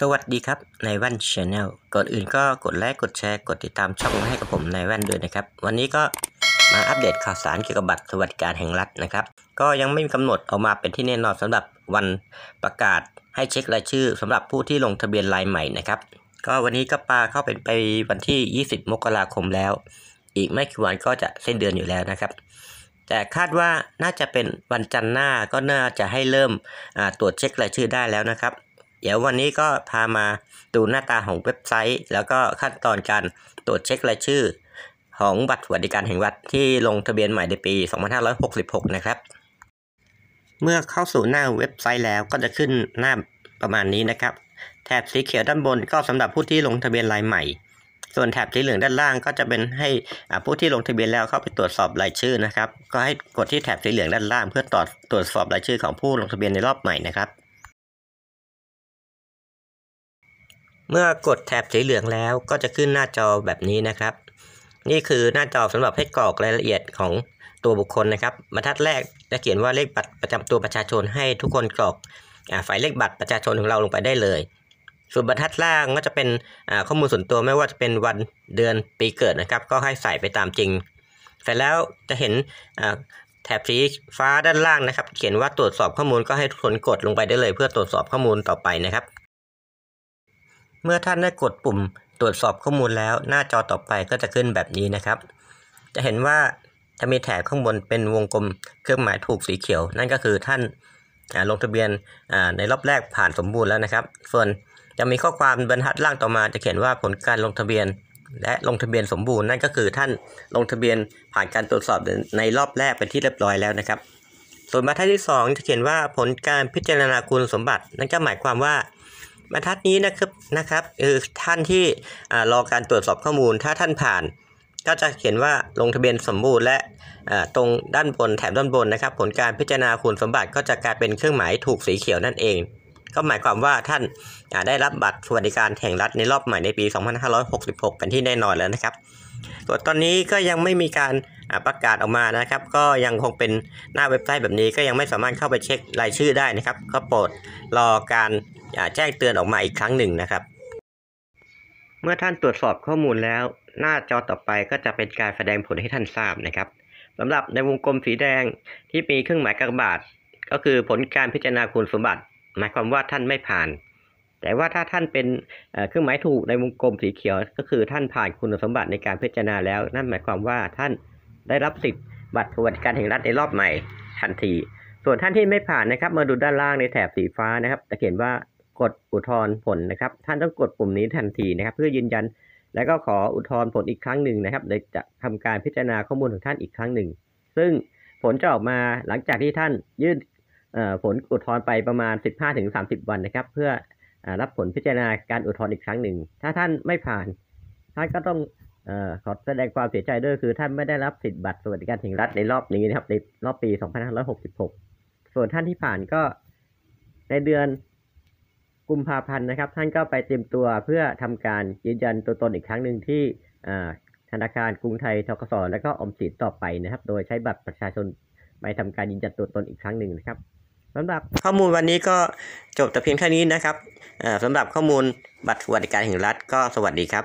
สวัสดีครับในวันชาแนลก่อนอื่นก็กดไลค์กดแชร์ กดติดตามช่องให้กับผมในวันด้วยนะครับวันนี้ก็มาอัปเดตข่าวสารเกี่ยวกับบัตรสวัสดิการแห่งรัฐนะครับ ก็ยังไม่มีกำหนดออกมาเป็นที่แน่นอนสำหรับวันประกาศให้เช็ครายชื่อ สำหรับผู้ที่ลงทะเบียนรายใหม่นะครับ ก็วันนี้ก็ปาเข้าเป็นไปวันที่ 20 มกราคมแล้ว อีกไม่กี่วันก็จะเส้นเดือนอยู่แล้วนะครับ แต่คาดว่าน่าจะเป็นวันจันทร์หน้าก็น่าจะให้เริ่มตรวจเช็ครายชื่อได้แล้วนะครับเดี๋ยววันนี้ก็พามาดูหน้าตาของเว็บไซต์ แล้วก็ขั้นตอนการตรวจเช็ครายชื่อ ของบัตรสวัสดิการแห่งรัฐที่ลงทะเบียนใหม่ในปี 2566 นะครับ เมื่อเข้าสู่หน้าเว็บไซต์แล้วก็จะขึ้นหน้าประมาณนี้นะครับแถบสีเขียวด้านบน ก็สำหรับผู้ที่ลงทะเบียนรายใหม่ ส่วนแถบสีเหลืองด้านล่างก็จะเป็นให้ผู้ที่ลงทะเบียนแล้วเข้าไปตรวจสอบรายชื่อนะครับก็ให้กดที่แถบสีเหลืองด้านล่าง เพื่อตรวจตรวจสอบรายชื่อของผู้ลงทะเบียนในรอบใหม่นะครับเมื่อกดแถบสีเหลืองแล้ว ก็จะขึ้นหน้าจอแบบนี้นะครับ นี่คือหน้าจอสำหรับให้กรอกรายละเอียดของตัวบุคคลนะครับ บรรทัดแรกจะเขียนว่าเลขบัตรประจำตัวประชาชนให้ทุกคนกรอกฝ่ายเลขบัตรประชาชนของเราลงไปได้เลย ส่วนบรรทัดล่างก็จะเป็นข้อมูลส่วนตัวไม่ว่าจะเป็นวันเดือนปีเกิดนะครับ ก็ให้ใส่ไปตามจริงเสร็จแล้วจะเห็นแถบสีฟ้าด้านล่างนะครับ เขียนว่าตรวจสอบข้อมูลก็ให้ทุกคนกดลงไปได้เลย เพื่อตรวจสอบข้อมูลต่อไปนะครับเมื่อท่านได้กดปุ่มตรวจสอบข้อมูลแล้วหน้าจอต่อไปก็จะขึ้นแบบนี้นะครับ จะเห็นว่าจะมีแถบข้างบนเป็นวงกลม เครื่องหมายถูกสีเขียว นั่นก็คือท่านลงทะเบียนในรอบแรกผ่านสมบูรณ์แล้วนะครับ ส่วนจะมีข้อความบรรทัดล่างต่อมา จะเขียนว่าผลการลงทะเบียนและลงทะเบียนสมบูรณ์นั่นก็คือท่านลงทะเบียนผ่านการตรวจสอบในรอบแรกเป็นที่เรียบร้อยแล้วนะครับ ส่วนบรรทัดที่ 2 จะเขียนว่าผลการพิจารณาคุณสมบัติ นั่นก็หมายความว่าบรรทัดนี้นะครับนะครับคือท่านที่รอการตรวจสอบข้อมูล ถ้าท่านผ่านก็จะเขียนว่าลงทะเบียนสมบูรณ์และตรงด้านบนแถบด้านบนนะครับ ผลการพิจารณาคุณสมบัติก็จะกลายเป็นเครื่องหมายถูกสีเขียวนั่นเอง ก็หมายความว่าท่านได้รับบัตรสวัสดิการแห่งรัฐในรอบใหม่ในปี2566เป็นที่แน่นอนแล้วนะครับส่วนตอนนี้ก็ยังไม่มีการประกาศออกมานะครับ ก็ยังคงเป็นหน้าเว็บไซต์แบบนี้ก็ยังไม่สามารถเข้าไปเช็ครายชื่อได้นะครับ ก็โปรดรอการแจ้งเตือนออกมาอีกครั้งหนึ่งนะครับ เมื่อท่านตรวจสอบข้อมูลแล้ว หน้าจอต่อไปก็จะเป็นการแสดงผลให้ท่านทราบนะครับสำหรับในวงกลมสีแดงที่มีเครื่องหมายกากบาท ก็คือผลการพิจารณาคุณสมบัติ หมายความว่าท่านไม่ผ่าน แต่ว่าถ้าท่านเป็นเครื่องหมายถูกในวงกลมสีเขียว ก็คือท่านผ่านคุณสมบัติในการพิจารณาแล้ว นั่นหมายความว่าท่านได้รับสิทธิ์บัตรสวัสดิการแห่งรัฐในรอบใหม่ ทันทีส่วนท่านที่ไม่ผ่านนะครับมาดูด้านล่างในแถบสีฟ้านะครับจะเห็นว่ากดอุทธรณ์ผลนะครับ ท่านต้องกดปุ่มนี้ทันทีนะครับ เพื่อยืนยัน แล้วก็ขออุทธรณ์ผลอีกครั้งหนึ่งนะครับโดยจะทำการพิจารณาข้อมูลของท่านอีกครั้งหนึ่ง ซึ่งผลจะออกมาหลังจากที่ท่านยื่นผลอุทธรณ์ไปประมาณ15-30วันนะครับ เพื่อรับผลพิจารณาการอุทธรณ์อีกครั้งหนึ่ง ถ้าท่านไม่ผ่านท่านก็ต้องอขอแสดงความเสียใจด้วยคือท่านไม่ได้รับสิทธิบัตรสวัสดิการแห่งรัฐในรอบนี้นะครับในรอบปี2566ส่วนท่านที่ผ่านก็ในเดือนกุมภาพันธ์นะครับท่านก็ไปเตรียมตัวเพื่อทำการยืนยันตัวตนอีกครั้งหนึ่งที่ธนาคารกรุงไทยทกศและก็อมสินต่อไปนะครับ โดยใช้บัตรประชาชนไปทำการยืนยันตัวตนอีกครั้งหนึ่งนะครับสำหรับข้อมูลวันนี้ก็จบแต่เพียงเท่านี้นะครับสำหรับข้อมูลบัตรสวัสดิการแห่งรัฐก็สวัสดีครับ